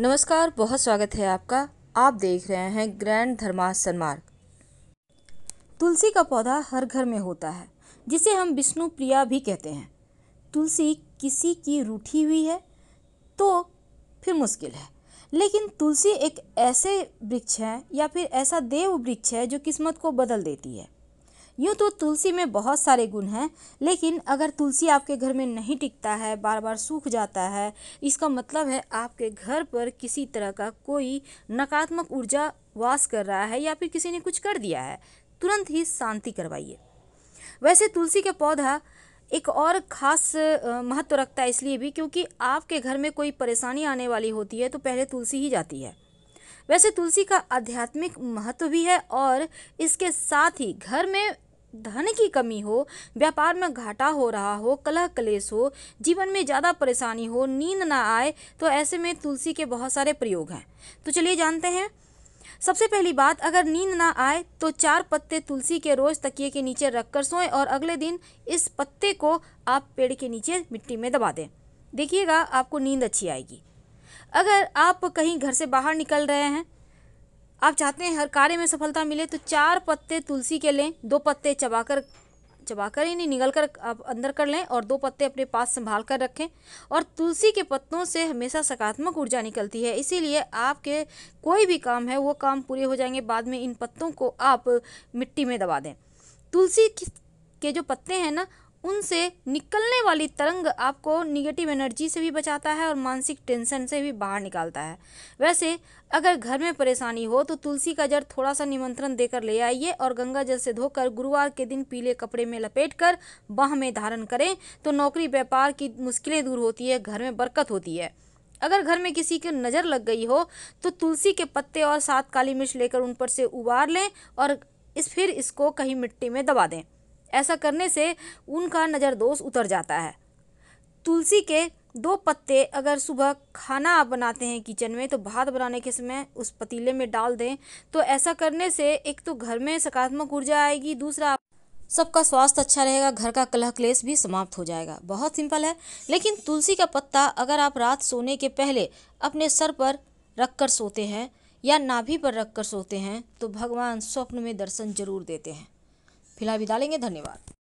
नमस्कार बहुत स्वागत है आपका आप देख रहे हैं ग्रैंड धर्मा सन्मार्ग तुलसी का पौधा हर घर में होता है जिसे हम विष्णु प्रिया भी कहते हैं तुलसी किसी की रूठी हुई है तो फिर मुश्किल है लेकिन तुलसी एक ऐसे वृक्ष है या फिर ऐसा देव वृक्ष है जो किस्मत को बदल देती है यूँ तो तुलसी में बहुत सारे गुण हैं लेकिन अगर तुलसी आपके घर में नहीं टिकता है बार बार सूख जाता है इसका मतलब है आपके घर पर किसी तरह का कोई नकारात्मक ऊर्जा वास कर रहा है या फिर किसी ने कुछ कर दिया है तुरंत ही शांति करवाइए वैसे तुलसी का पौधा एक और ख़ास महत्व रखता है इसलिए भी क्योंकि आपके घर में कोई परेशानी आने वाली होती है तो पहले तुलसी ही जाती है वैसे तुलसी का आध्यात्मिक महत्व भी है और इसके साथ ही घर में धन की कमी हो व्यापार में घाटा हो रहा हो कलह कलेश हो जीवन में ज़्यादा परेशानी हो नींद ना आए तो ऐसे में तुलसी के बहुत सारे प्रयोग हैं तो चलिए जानते हैं सबसे पहली बात अगर नींद ना आए तो चार पत्ते तुलसी के रोज तकिए के नीचे रखकर सोएं और अगले दिन इस पत्ते को आप पेड़ के नीचे मिट्टी में दबा दें देखिएगा आपको नींद अच्छी आएगी अगर आप कहीं घर से बाहर निकल रहे हैं आप चाहते हैं हर कार्य में सफलता मिले तो चार पत्ते तुलसी के लें दो पत्ते चबाकर चबाकर ही नहीं निगल कर आप अंदर कर लें और दो पत्ते अपने पास संभाल कर रखें और तुलसी के पत्तों से हमेशा सकारात्मक ऊर्जा निकलती है इसीलिए आपके कोई भी काम है वो काम पूरे हो जाएंगे बाद में इन पत्तों को आप मिट्टी में दबा दें तुलसी के जो पत्ते हैं ना उनसे निकलने वाली तरंग आपको निगेटिव एनर्जी से भी बचाता है और मानसिक टेंशन से भी बाहर निकालता है वैसे अगर घर में परेशानी हो तो तुलसी का जड़ थोड़ा सा निमंत्रण देकर ले आइए और गंगा जल से धोकर गुरुवार के दिन पीले कपड़े में लपेटकर बाह में धारण करें तो नौकरी व्यापार की मुश्किलें दूर होती है घर में बरकत होती है अगर घर में किसी की नज़र लग गई हो तो तुलसी के पत्ते और सात काली मिर्च लेकर उन पर से उबार लें और इस फिर इसको कहीं मिट्टी में दबा दें ऐसा करने से उनका नज़र दोष उतर जाता है तुलसी के दो पत्ते अगर सुबह खाना आप बनाते हैं किचन में तो भात बनाने के समय उस पतीले में डाल दें तो ऐसा करने से एक तो घर में सकारात्मक ऊर्जा आएगी दूसरा सबका स्वास्थ्य अच्छा रहेगा घर का कलह क्लेश भी समाप्त हो जाएगा बहुत सिंपल है लेकिन तुलसी का पत्ता अगर आप रात सोने के पहले अपने सर पर रख कर सोते हैं या नाभि पर रख कर सोते हैं तो भगवान स्वप्न में दर्शन जरूर देते हैं फिलहाल विदा लेंगे धन्यवाद